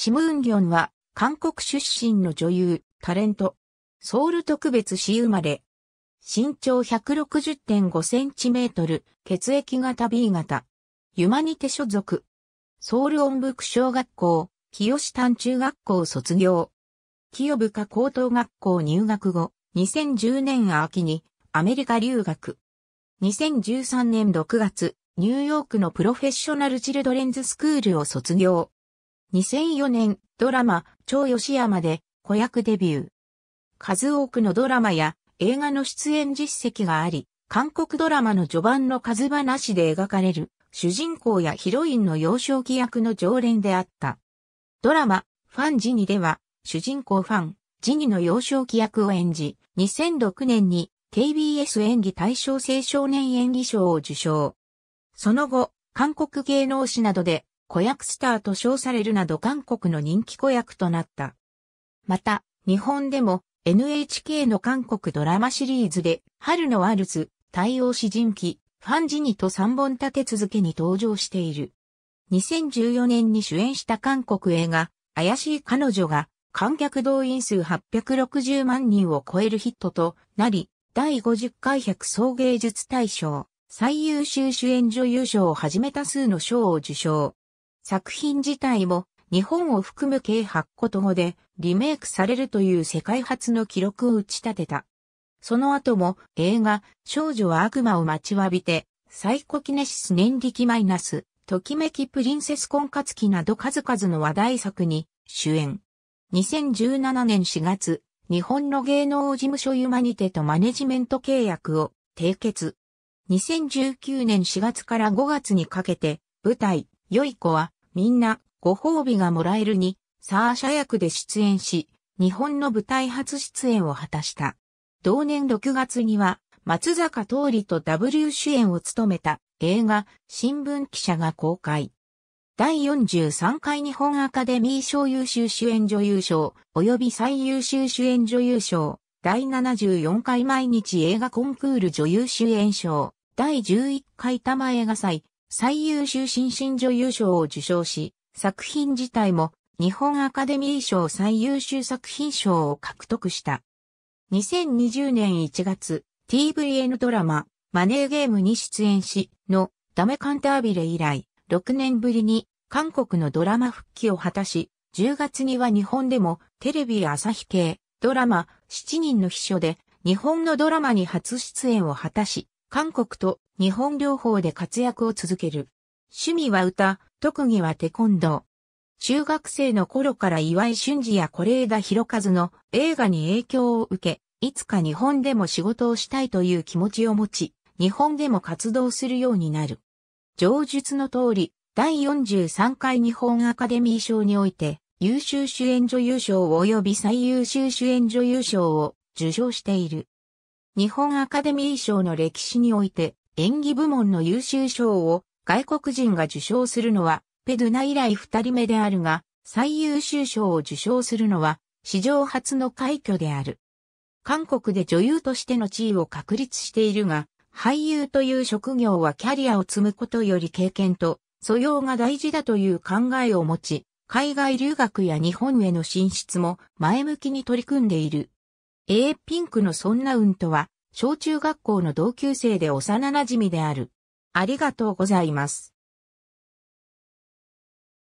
シムウンギョンは、韓国出身の女優、タレント。ソウル特別市生まれ。身長160.5センチメートル、血液型 B 型。ユマニテ所属。ソウル音部区小学校、清丹中学校卒業。清部下高等学校入学後、2010年秋にアメリカ留学。2013年6月、ニューヨークのプロフェッショナルチルドレンズスクールを卒業。2004年、ドラマ、超吉山で子役デビュー。数多くのドラマや映画の出演実績があり、韓国ドラマの序盤の数話で描かれる主人公やヒロインの幼少期役の常連であった。ドラマ、ファンジニでは、主人公ファン、ジニの幼少期役を演じ、2006年に KBS 演技大賞青少年演技賞を受賞。その後、韓国芸能誌などで子役スターと称されるなど韓国の人気子役となった。また、日本でも NHK の韓国ドラマシリーズで、春のワルツ、太陽詩人記、ファンジニと3本立て続けに登場している。2014年に主演した韓国映画、怪しい彼女が、観客動員数860万人を超えるヒットとなり、第50回百総芸術大賞、最優秀主演女優賞をはじめ多数の賞を受賞。作品自体も日本を含む計8個と語でリメイクされるという世界初の記録を打ち立てた。その後も映画少女は悪魔を待ちわびてサイコキネシス念力マイナスときめきプリンセス婚活期など数々の話題作に主演。2017年4月、日本の芸能事務所ユマニテとマネジメント契約を締結。2019年4月から5月にかけて、舞台、良い子は、みんな、ご褒美がもらえるに、サーシャ役で出演し、日本の舞台初出演を果たした。同年6月には、松坂桃李と W 主演を務めた映画、新聞記者が公開。第43回日本アカデミー賞優秀主演女優賞、及び最優秀主演女優賞、第74回毎日映画コンクール女優主演賞、第11回玉映画祭、最優秀新進女優賞を受賞し、作品自体も日本アカデミー賞最優秀作品賞を獲得した。2020年1月、TVN ドラマ、マネーゲームに出演し、の、ダメカンタービレ以来、6年ぶりに韓国のドラマ復帰を果たし、10月には日本でもテレビ朝日系、ドラマ、7人の秘書で、日本のドラマに初出演を果たし、韓国と日本療法で活躍を続ける。趣味は歌、特技はテコンドー。中学生の頃から岩井俊二や是枝裕和の映画に影響を受け、いつか日本でも仕事をしたいという気持ちを持ち、日本でも活動するようになる。上述の通り、第43回日本アカデミー賞において、優秀主演女優賞及び最優秀主演女優賞を受賞している。日本アカデミー賞の歴史において、演技部門の優秀賞を外国人が受賞するのは、ペドゥナ以来二人目であるが、最優秀賞を受賞するのは、史上初の快挙である。韓国で女優としての地位を確立しているが、俳優という職業はキャリアを積むことより経験と素養が大事だという考えを持ち、海外留学や日本への進出も前向きに取り組んでいる。A ピンクのそんな運とは、小中学校の同級生で幼馴染である。ありがとうございます。